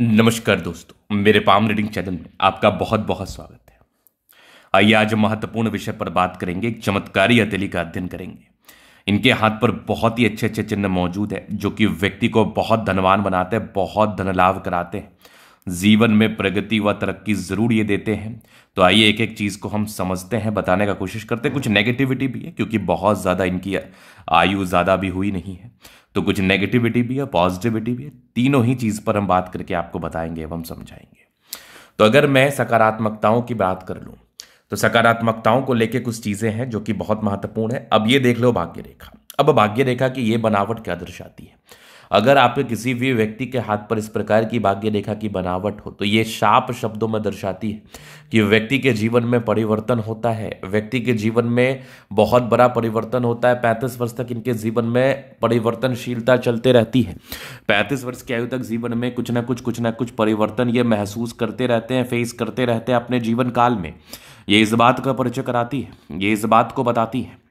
नमस्कार दोस्तों मेरे पाम रीडिंग चैनल में आपका बहुत बहुत स्वागत है आइए आज महत्वपूर्ण विषय पर बात करेंगे एक चमत्कारी हथेली का अध्ययन करेंगे इनके हाथ पर बहुत ही अच्छे अच्छे चिन्ह मौजूद है जो कि व्यक्ति को बहुत धनवान बनाते हैं बहुत धन लाभ कराते हैं जीवन में प्रगति व तरक्की जरूर ये देते हैं तो आइए एक एक चीज़ को हम समझते हैं बताने का कोशिश करते हैं कुछ नेगेटिविटी भी है क्योंकि बहुत ज़्यादा इनकी आयु ज़्यादा भी हुई नहीं है तो कुछ नेगेटिविटी भी है पॉजिटिविटी भी है तीनों ही चीज़ पर हम बात करके आपको बताएंगे एवं समझाएंगे तो अगर मैं सकारात्मकताओं की बात कर लूं तो सकारात्मकताओं को लेके कुछ चीज़ें हैं जो कि बहुत महत्वपूर्ण है अब ये देख लो भाग्य रेखा अब भाग्य रेखा की ये बनावट क्या दर्शाती है अगर आप किसी भी व्यक्ति के हाथ पर इस प्रकार की भाग्य रेखा की बनावट हो तो ये शाप शब्दों में दर्शाती है कि व्यक्ति के जीवन में परिवर्तन होता है व्यक्ति के जीवन में बहुत बड़ा परिवर्तन होता है पैंतीस वर्ष तक इनके जीवन में परिवर्तनशीलता चलते रहती है पैंतीस वर्ष की आयु तक जीवन में कुछ ना कुछ कुछ ना कुछ परिवर्तन ये महसूस करते रहते हैं फेस करते रहते हैं अपने जीवन काल में ये इस बात का परिचय कराती है ये इस बात को बताती है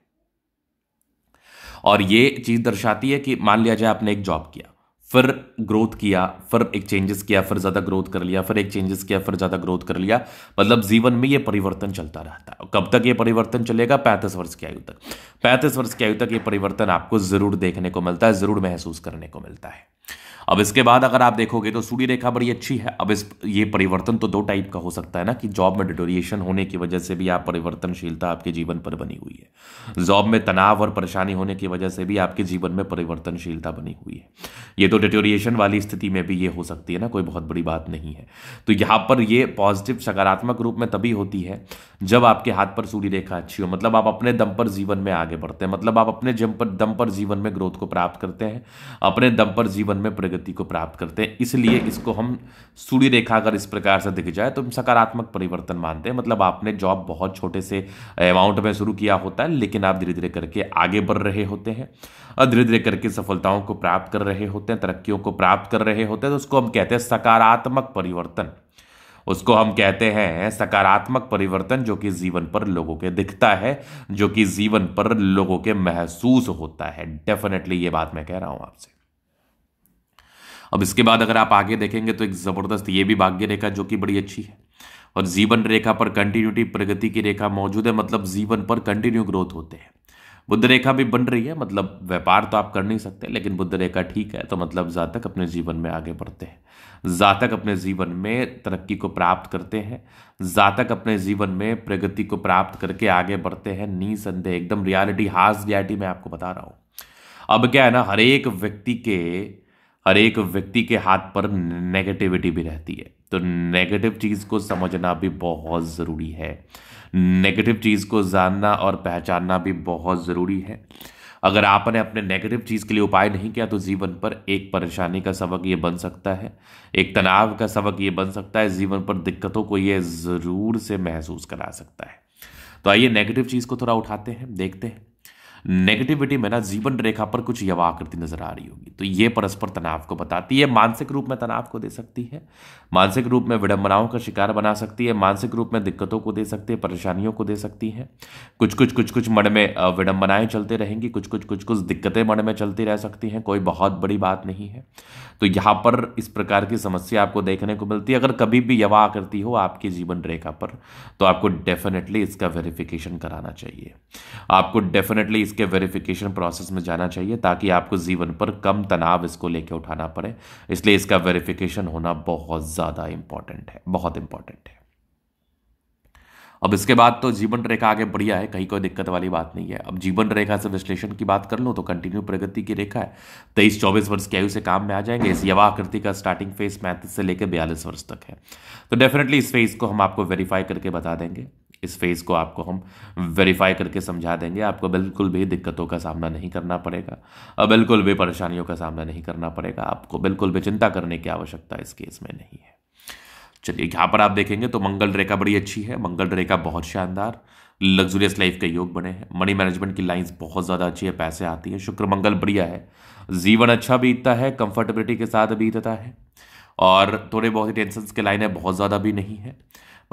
और ये चीज़ दर्शाती है कि मान लिया जाए आपने एक जॉब किया फिर ग्रोथ किया फिर एक चेंजेस किया फिर ज़्यादा ग्रोथ कर लिया फिर एक चेंजेस किया फिर ज़्यादा ग्रोथ कर लिया मतलब जीवन में ये परिवर्तन चलता रहता है कब तक ये परिवर्तन चलेगा पैंतीस वर्ष की आयु तक पैंतीस वर्ष की आयु तक ये परिवर्तन आपको ज़रूर देखने को मिलता है ज़रूर महसूस करने को मिलता है अब इसके बाद अगर आप देखोगे तो सूर्य रेखा बड़ी अच्छी है अब इस ये परिवर्तन तो दो टाइप का हो सकता है ना कि जॉब में डिटोरिएशन होने की वजह से भी आप परिवर्तनशीलता आपके जीवन पर बनी हुई है जॉब में तनाव और परेशानी होने की वजह से भी आपके जीवन में परिवर्तनशीलता बनी हुई है ये तो डिटोरिएशन वाली स्थिति में भी ये हो सकती है ना कोई बहुत बड़ी बात नहीं है तो यहाँ पर ये पॉजिटिव सकारात्मक रूप में तभी होती है जब आपके हाथ पर सूर्य रेखा अच्छी हो मतलब आप अपने दम पर जीवन में आगे बढ़ते हैं मतलब आप अपने दम पर जीवन में ग्रोथ को प्राप्त करते हैं अपने दम पर जीवन में प्रगति गति को प्राप्त करते हैं इसलिए इसको हम सूर्य रेखा अगर इस प्रकार से दिख जाए तो हम सकारात्मक परिवर्तन मानते हैं मतलब आपने जॉब बहुत छोटे से अमाउंट में शुरू किया होता है लेकिन आप धीरे धीरे करके आगे बढ़ रहे होते हैं और धीरे धीरे करके सफलताओं को प्राप्त कर रहे होते हैं तरक्कियों को प्राप्त कर रहे होते हैं तो उसको हम कहते हैं सकारात्मक परिवर्तन उसको हम कहते हैं सकारात्मक परिवर्तन जो कि जीवन पर लोगों के दिखता है जो कि जीवन पर लोगों के महसूस होता है डेफिनेटली ये बात मैं कह रहा हूं आपसे अब इसके बाद अगर आप आगे देखेंगे तो एक ज़बरदस्त ये भी भाग्य रेखा जो कि बड़ी अच्छी है और जीवन रेखा पर कंटिन्यूटी प्रगति की रेखा मौजूद है मतलब जीवन पर कंटिन्यू ग्रोथ होते हैं बुद्ध रेखा भी बन रही है मतलब व्यापार तो आप कर नहीं सकते लेकिन बुद्ध रेखा ठीक है तो मतलब जातक अपने जीवन में आगे बढ़ते हैं जातक अपने जीवन में तरक्की को प्राप्त करते हैं जातक अपने जीवन में प्रगति को प्राप्त करके आगे बढ़ते हैं निसंदेह एकदम रियलिटी हार्स रियलिटी मैं आपको बता रहा हूँ अब क्या है ना हर एक व्यक्ति के हर एक व्यक्ति के हाथ पर नेगेटिविटी भी रहती है तो नेगेटिव चीज़ को समझना भी बहुत ज़रूरी है नेगेटिव चीज़ को जानना और पहचानना भी बहुत ज़रूरी है अगर आपने अपने नेगेटिव चीज़ के लिए उपाय नहीं किया तो जीवन पर एक परेशानी का सबक ये बन सकता है एक तनाव का सबक ये बन सकता है जीवन पर दिक्कतों को ये ज़रूर से महसूस करा सकता है तो आइए नेगेटिव चीज़ को थोड़ा उठाते हैं देखते हैं नेगेटिविटी में ना जीवन रेखा पर कुछ यवा आकृति नजर आ रही होगी तो ये परस्पर तनाव को बताती है मानसिक रूप में तनाव को दे सकती है मानसिक रूप में विडंबनाओं का शिकार बना सकती है मानसिक रूप में दिक्कतों को दे सकती है परेशानियों को दे सकती है कुछ कुछ कुछ कुछ मन में विडंबनाएं चलते रहेंगी कुछ कुछ कुछ कुछ दिक्कतें मन में चलती रह सकती हैं कोई बहुत बड़ी बात नहीं है तो यहाँ पर इस प्रकार की समस्या आपको देखने को मिलती है अगर कभी भी यवा आकृति हो आपकी जीवन रेखा पर तो आपको डेफिनेटली इसका वेरिफिकेशन कराना चाहिए आपको डेफिनेटली केस के वेरिफिकेशन प्रोसेस में जाना चाहिए ताकि आपको जीवन पर कम तनाव इसको लेके उठाना पड़े इसलिए इसका वेरिफिकेशन होना बहुत ज़्यादा इंपॉर्टेंट है बहुत इंपॉर्टेंट है अब इसके बाद तो जीवन रेखा आगे बढ़िया है कहीं कोई दिक्कत वाली बात नहीं है अब जीवन रेखा से विश्लेषण की बात कर लो तो कंटिन्यू प्रगति की रेखा है तेईस चौबीस वर्ष की आयु से काम में आ जाएंगे इस यवाकृति का स्टार्टिंग फेज पैंतीस से लेकर बयालीस वर्ष तक है तो डेफिनेटली इस फेज को हम आपको वेरीफाई करके बता देंगे इस फेज़ को आपको हम वेरीफाई करके समझा देंगे आपको बिल्कुल भी दिक्कतों का सामना नहीं करना पड़ेगा और बिल्कुल भी परेशानियों का सामना नहीं करना पड़ेगा आपको बिल्कुल भी चिंता करने की आवश्यकता इस केस में नहीं है चलिए यहाँ पर आप देखेंगे तो मंगल रेखा बड़ी अच्छी है मंगल रेखा बहुत शानदार लग्जूरियस लाइफ के योग बने हैं मनी मैनेजमेंट की लाइंस बहुत ज़्यादा अच्छी है पैसे आती है शुक्र मंगल बढ़िया है जीवन अच्छा बीतता है कंफर्टेबिलिटी के साथ बीतता है और थोड़े बहुत ही टेंशन के लाइनें बहुत ज़्यादा भी नहीं है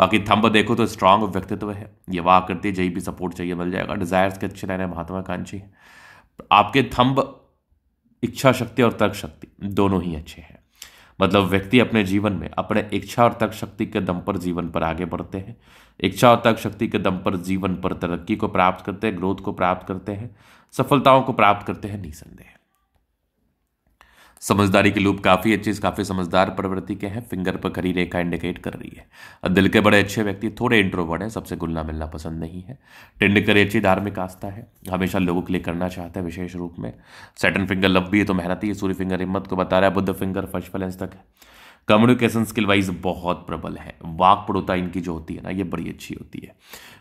बाकी थंब देखो तो स्ट्रांग व्यक्तित्व है ये वाह करती है जही भी सपोर्ट चाहिए मिल जाएगा डिज़ायर्स के अच्छे रहने महत्वाकांक्षी आपके थंब इच्छा शक्ति और तर्क शक्ति दोनों ही अच्छे हैं मतलब व्यक्ति अपने जीवन में अपने इच्छा और तर्क शक्ति के दम पर जीवन पर आगे बढ़ते हैं इच्छा और तर्क शक्ति के दम पर जीवन पर तरक्की को प्राप्त करते हैं ग्रोथ को प्राप्त करते हैं सफलताओं को प्राप्त करते हैं निसंदेह समझदारी के लूप काफ़ी अच्छी काफ़ी समझदार प्रवृत्ति के हैं फिंगर पर खड़ी रेखा इंडिकेट कर रही है दिल के बड़े अच्छे व्यक्ति थोड़े इंट्रोवर्ड हैं सबसे घुलना मिलना पसंद नहीं है करी अच्छी धार्मिक आस्था है हमेशा लोगों के लिए करना चाहते हैं विशेष रूप में सेटन फिंगर लव भी है तो मेहनती है सूर्य फिंगर हिम्मत को बता रहा है बुद्ध फिंगर फर्स्ट बैलेंस तक है कम्युनिकेशन स्किल वाइज बहुत प्रबल है वाक पड़ोता इनकी जो होती है ना ये बड़ी अच्छी होती है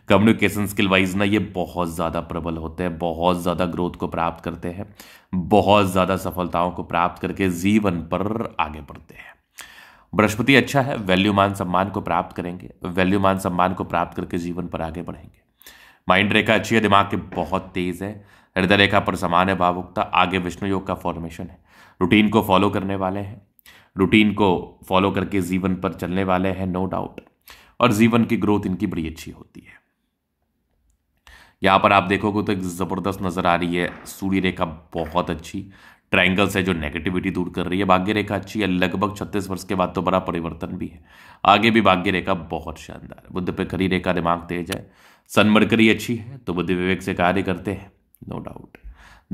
कम्युनिकेशन स्किल वाइज ना ये बहुत ज़्यादा प्रबल होते हैं बहुत ज़्यादा ग्रोथ को प्राप्त करते हैं बहुत ज़्यादा सफलताओं को प्राप्त करके जीवन पर आगे बढ़ते हैं बृहस्पति अच्छा है वैल्यू मान सम्मान को प्राप्त करेंगे वैल्यू मान सम्मान को प्राप्त करके जीवन पर आगे बढ़ेंगे माइंड रेखा अच्छी है दिमाग के बहुत तेज है हृदय रेखा पर समान है भावुकता आगे विष्णु योग का फॉर्मेशन है रूटीन को फॉलो करने वाले हैं रूटीन को फॉलो करके जीवन पर चलने वाले हैं नो डाउट और जीवन की ग्रोथ इनकी बड़ी अच्छी होती है यहाँ पर आप देखोगे तो एक ज़बरदस्त नज़र आ रही है सूर्य रेखा बहुत अच्छी ट्राइंगल्स है जो नेगेटिविटी दूर कर रही है भाग्य रेखा अच्छी है लगभग छत्तीस वर्ष के बाद तो बड़ा परिवर्तन भी है आगे भी भाग्य रेखा बहुत शानदार है बुद्ध पे खरी रेखा दिमाग तेज है सनमरकरी अच्छी है तो बुद्धि विवेक से कार्य करते हैं नो डाउट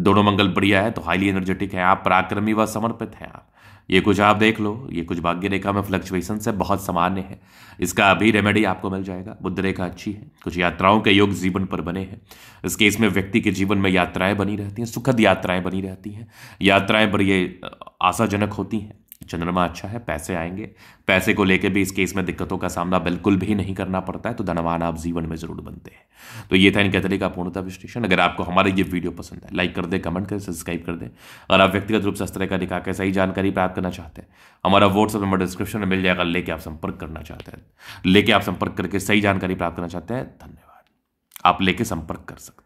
दोनों मंगल बढ़िया है तो हाईली एनर्जेटिक है आप पराक्रमी व समर्पित हैं आप ये कुछ आप देख लो ये कुछ भाग्य रेखा में फ्लक्चुएशन से बहुत सामान्य है इसका अभी रेमेडी आपको मिल जाएगा बुद्ध रेखा अच्छी है कुछ यात्राओं के योग जीवन पर बने हैं इस केस में व्यक्ति के जीवन में यात्राएं बनी रहती हैं सुखद यात्राएं बनी रहती हैं यात्राएं बड़ी आशाजनक होती हैं चंद्रमा अच्छा है पैसे आएंगे पैसे को लेकर भी इस केस में दिक्कतों का सामना बिल्कुल भी नहीं करना पड़ता है तो धनवान आप जीवन में जरूर बनते हैं तो ये था इनके का पूर्णता विश्लेषण अगर आपको हमारा ये वीडियो पसंद है लाइक कर दे कमेंट करें सब्सक्राइब कर दे अगर आप व्यक्तिगत रूप से इस तरह का दिखा के सही जानकारी प्राप्त करना चाहते हैं हमारा व्हाट्सअप नंबर डिस्क्रिप्शन में मिल जाएगा लेके आप संपर्क करना चाहते हैं लेके आप संपर्क करके सही जानकारी प्राप्त करना चाहते हैं धन्यवाद आप लेके संपर्क कर सकते